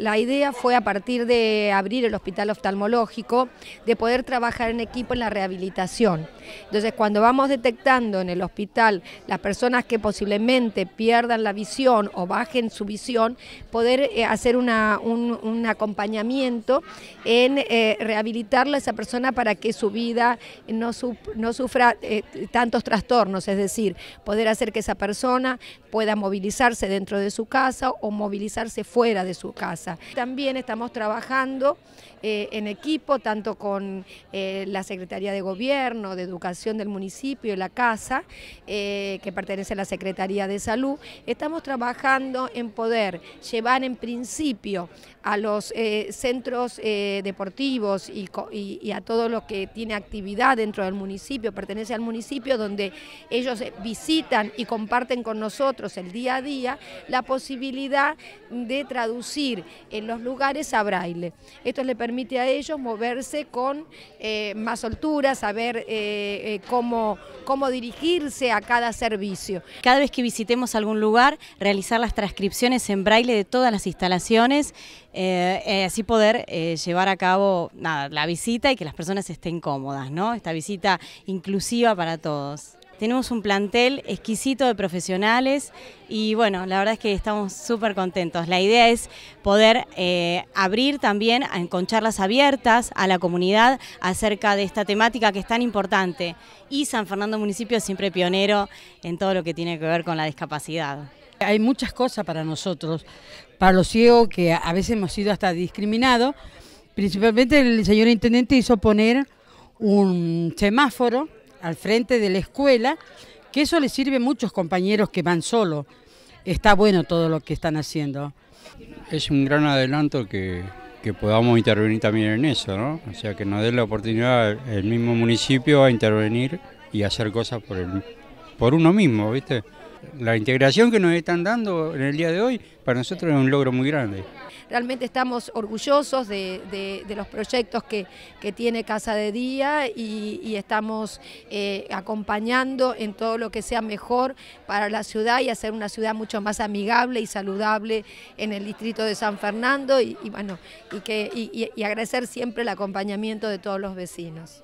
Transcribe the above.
La idea fue a partir de abrir el hospital oftalmológico, de poder trabajar en equipo en la rehabilitación. Entonces, cuando vamos detectando en el hospital las personas que posiblemente pierdan la visión o bajen su visión, poder eh, hacer un, acompañamiento en eh, rehabilitar a esa persona para que su vida no, sufra eh, tantos trastornos, es decir, poder hacer que esa persona pueda movilizarse dentro de su casa o movilizarse fuera de su casa. También estamos trabajando en equipo, tanto con la Secretaría de Gobierno, de Educación, Educación del municipio y la Casa, eh, que pertenece a la Secretaría de Salud, estamos trabajando en poder llevar en principio a los eh, centros eh, deportivos y, a todo lo que tiene actividad dentro del municipio, pertenece al municipio, donde ellos visitan y comparten con nosotros el día a día, la posibilidad de traducir en los lugares a braille. Esto le permite a ellos moverse con más soltura, saber... Eh, cómo, dirigirse a cada servicio. Cada vez que visitemos algún lugar, realizar las transcripciones en braille de todas las instalaciones, eh, eh, así poder llevar a cabo la visita y que las personas estén cómodas, ¿no? Esta visita inclusiva para todos. Tenemos un plantel exquisito de profesionales y bueno, la verdad es que estamos súper contentos. La idea es poder eh, abrir también con charlas abiertas a la comunidad acerca de esta temática que es tan importante. Y San Fernando Municipio es siempre pionero en todo lo que tiene que ver con la discapacidad. Hay muchas cosas para nosotros, para los ciegos que a veces hemos sido hasta discriminados. Principalmente el señor intendente hizo poner un semáforo al frente de la escuela, que eso le sirve a muchos compañeros que van solo. Está bueno todo lo que están haciendo. Es un gran adelanto que, podamos intervenir también en eso, ¿no? O sea, que nos dé la oportunidad el mismo municipio a intervenir y hacer cosas por, por uno mismo, ¿viste? la integración que nos están dando en el día de hoy para nosotros es un logro muy grande. Realmente estamos orgullosos de, los proyectos que, tiene Casa de Día y, estamos eh, acompañando en todo lo que sea mejor para la ciudad y hacer una ciudad mucho más amigable y saludable en el distrito de San Fernando y, bueno, que, y agradecer siempre el acompañamiento de todos los vecinos.